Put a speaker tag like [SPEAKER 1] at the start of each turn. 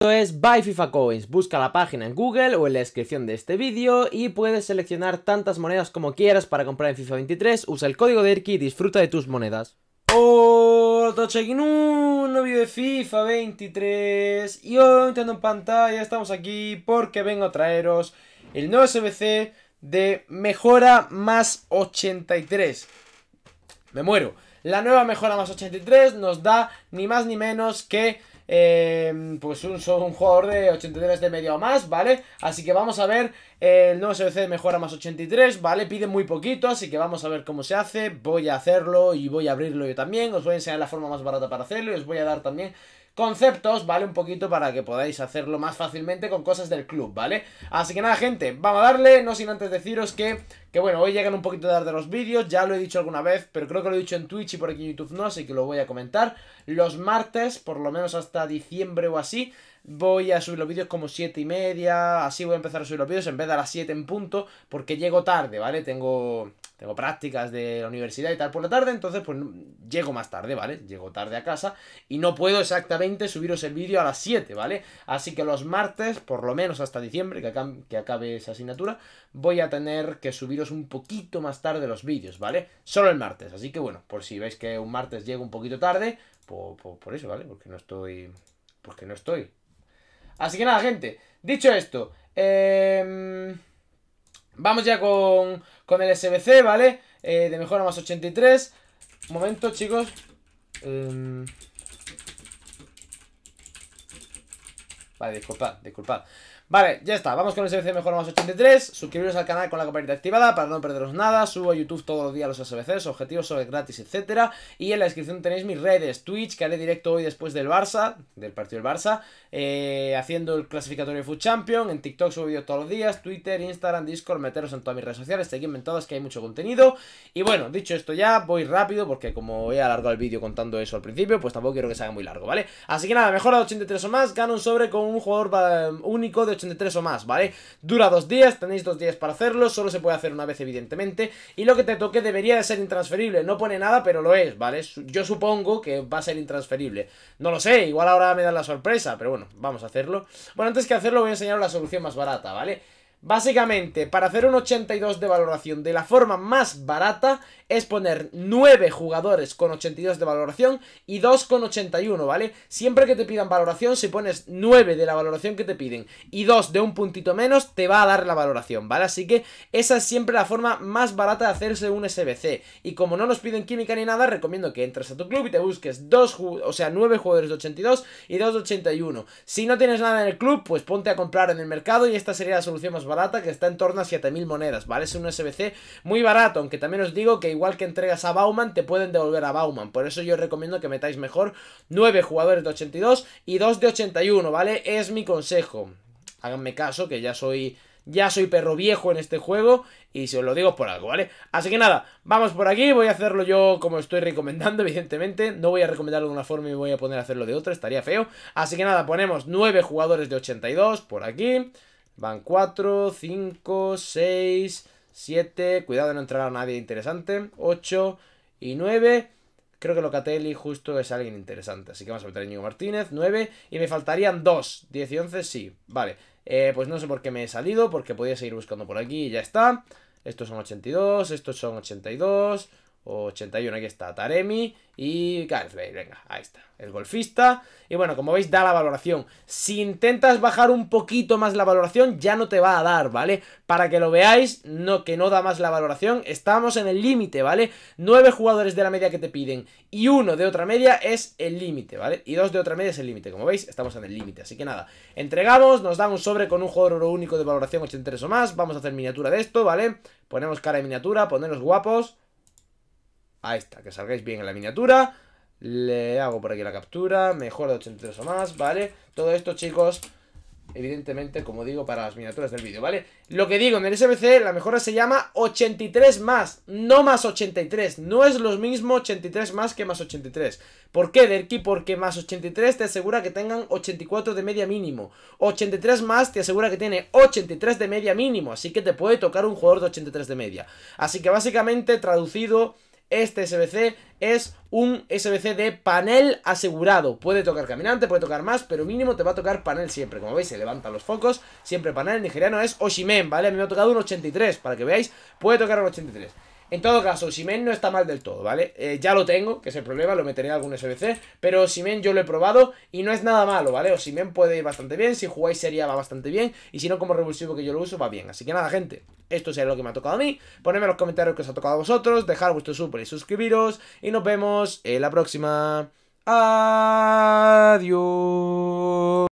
[SPEAKER 1] Esto es Buy FIFA Coins, busca la página en Google o en la descripción de este vídeo y puedes seleccionar tantas monedas como quieras para comprar en FIFA 23, usa el código de ERKI y disfruta de tus monedas. Hola todos un de FIFA 23 y hoy entrando en pantalla estamos aquí porque vengo a traeros el nuevo SBC de mejora más 83. Me muero. La nueva mejora más 83 nos da ni más ni menos que eh, pues un, jugador de 83 de media o más, ¿vale? Así que vamos a ver, no eh, el nuevo CBC mejora más 83, ¿vale? Pide muy poquito, así que vamos a ver cómo se hace, voy a hacerlo y voy a abrirlo yo también, os voy a enseñar la forma más barata para hacerlo y os voy a dar también conceptos, ¿vale? Un poquito para que podáis hacerlo más fácilmente con cosas del club, ¿vale? Así que nada, gente, vamos a darle, no sin antes deciros que, que bueno, hoy llegan un poquito tarde los vídeos, ya lo he dicho alguna vez, pero creo que lo he dicho en Twitch y por aquí en YouTube no, así que lo voy a comentar. Los martes, por lo menos hasta diciembre o así, voy a subir los vídeos como siete y media, así voy a empezar a subir los vídeos en vez de a las 7 en punto, porque llego tarde, ¿vale? Tengo tengo prácticas de la universidad y tal por la tarde, entonces pues llego más tarde, ¿vale? Llego tarde a casa y no puedo exactamente subiros el vídeo a las 7, ¿vale? Así que los martes, por lo menos hasta diciembre, que, que acabe esa asignatura, voy a tener que subiros un poquito más tarde los vídeos, ¿vale? Solo el martes, así que bueno, por si veis que un martes llego un poquito tarde, por, por, eso, ¿vale? Porque no estoy... Porque no estoy. Así que nada, gente, dicho esto, em, Vamos ya con con el SBC, ¿vale? Eh, de mejora más 83. Un momento, chicos. Eh... Vale, disculpad, disculpad Vale, ya está, vamos con el SBC Mejor más 83 Suscribiros al canal con la campanita activada para no perderos nada Subo a YouTube todos los días los SBCs, objetivos sobre gratis, etcétera Y en la descripción tenéis mis redes Twitch, que haré directo hoy después del Barça Del partido del Barça eh, Haciendo el clasificatorio de Food Champion En TikTok subo vídeos todos los días Twitter, Instagram, Discord, meteros en todas mis redes sociales Seguidme inventados que hay mucho contenido Y bueno, dicho esto ya, voy rápido Porque como he alargado el vídeo contando eso al principio Pues tampoco quiero que se haga muy largo, ¿vale? Así que nada, mejor a 83 o más, gano un sobre con un jugador único de 83 o más, ¿vale? Dura dos días, tenéis dos días para hacerlo, solo se puede hacer una vez evidentemente, y lo que te toque debería de ser intransferible, no pone nada, pero lo es, ¿vale? Yo supongo que va a ser intransferible, no lo sé, igual ahora me dan la sorpresa, pero bueno, vamos a hacerlo. Bueno, antes que hacerlo voy a enseñaros la solución más barata, ¿vale? Básicamente, para hacer un 82 de valoración de la forma más barata es poner 9 jugadores con 82 de valoración y 2 con 81, ¿vale? Siempre que te pidan valoración, si pones 9 de la valoración que te piden y 2 de un puntito menos, te va a dar la valoración, ¿vale? Así que esa es siempre la forma más barata de hacerse un SBC. Y como no nos piden química ni nada, recomiendo que entres a tu club y te busques dos o sea, 9 jugadores de 82 y 2 de 81. Si no tienes nada en el club, pues ponte a comprar en el mercado y esta sería la solución más barata barata que está en torno a 7000 monedas, ¿vale? Es un SBC muy barato, aunque también os digo que igual que entregas a Bauman, te pueden devolver a Bauman. Por eso yo recomiendo que metáis mejor 9 jugadores de 82 y 2 de 81, ¿vale? Es mi consejo. Háganme caso que ya soy... Ya soy perro viejo en este juego y si os lo digo por algo, ¿vale? Así que nada, vamos por aquí, voy a hacerlo yo como estoy recomendando, evidentemente. No voy a recomendarlo de una forma y voy a poner a hacerlo de otra, estaría feo. Así que nada, ponemos 9 jugadores de 82 por aquí. Van 4, 5, 6, 7. Cuidado de no entrar a nadie interesante. 8 y 9. Creo que Locatelli justo es alguien interesante. Así que vamos a meter a Niño Martínez. 9. Y me faltarían 2. 10 y 11, sí. Vale. Eh, pues no sé por qué me he salido. Porque podía seguir buscando por aquí y ya está. Estos son 82. Estos son 82. 81, aquí está, Taremi y Gareth venga, ahí está, el golfista. Y bueno, como veis, da la valoración. Si intentas bajar un poquito más la valoración, ya no te va a dar, ¿vale? Para que lo veáis, no que no da más la valoración, estamos en el límite, ¿vale? 9 jugadores de la media que te piden y uno de otra media es el límite, ¿vale? Y dos de otra media es el límite, como veis, estamos en el límite, así que nada. Entregamos, nos dan un sobre con un jugador oro único de valoración 83 o más, vamos a hacer miniatura de esto, ¿vale? Ponemos cara de miniatura, ponernos guapos... Ahí está, que salgáis bien en la miniatura. Le hago por aquí la captura, mejor de 83 o más, ¿vale? Todo esto, chicos, evidentemente, como digo, para las miniaturas del vídeo, ¿vale? Lo que digo, en el SBC la mejora se llama 83 más, no más 83. No es lo mismo 83 más que más 83. ¿Por qué, Derki? Porque más 83 te asegura que tengan 84 de media mínimo. 83 más te asegura que tiene 83 de media mínimo, así que te puede tocar un jugador de 83 de media. Así que básicamente, traducido este SBC es un SBC de panel asegurado. Puede tocar caminante, puede tocar más, pero mínimo te va a tocar panel siempre. Como veis, se levantan los focos, siempre panel. nigeriano es Oshimen, ¿vale? A mí me ha tocado un 83, para que veáis, puede tocar un 83. En todo caso, Simen no está mal del todo, ¿vale? Eh, ya lo tengo, que es el problema, lo meteré en algún SBC, pero Simen yo lo he probado y no es nada malo, ¿vale? O Simen puede ir bastante bien, si jugáis sería va bastante bien, y si no como revulsivo que yo lo uso va bien. Así que nada, gente, esto será lo que me ha tocado a mí. Ponedme en los comentarios que os ha tocado a vosotros, dejar vuestro súper y suscribiros, y nos vemos en la próxima. Adiós.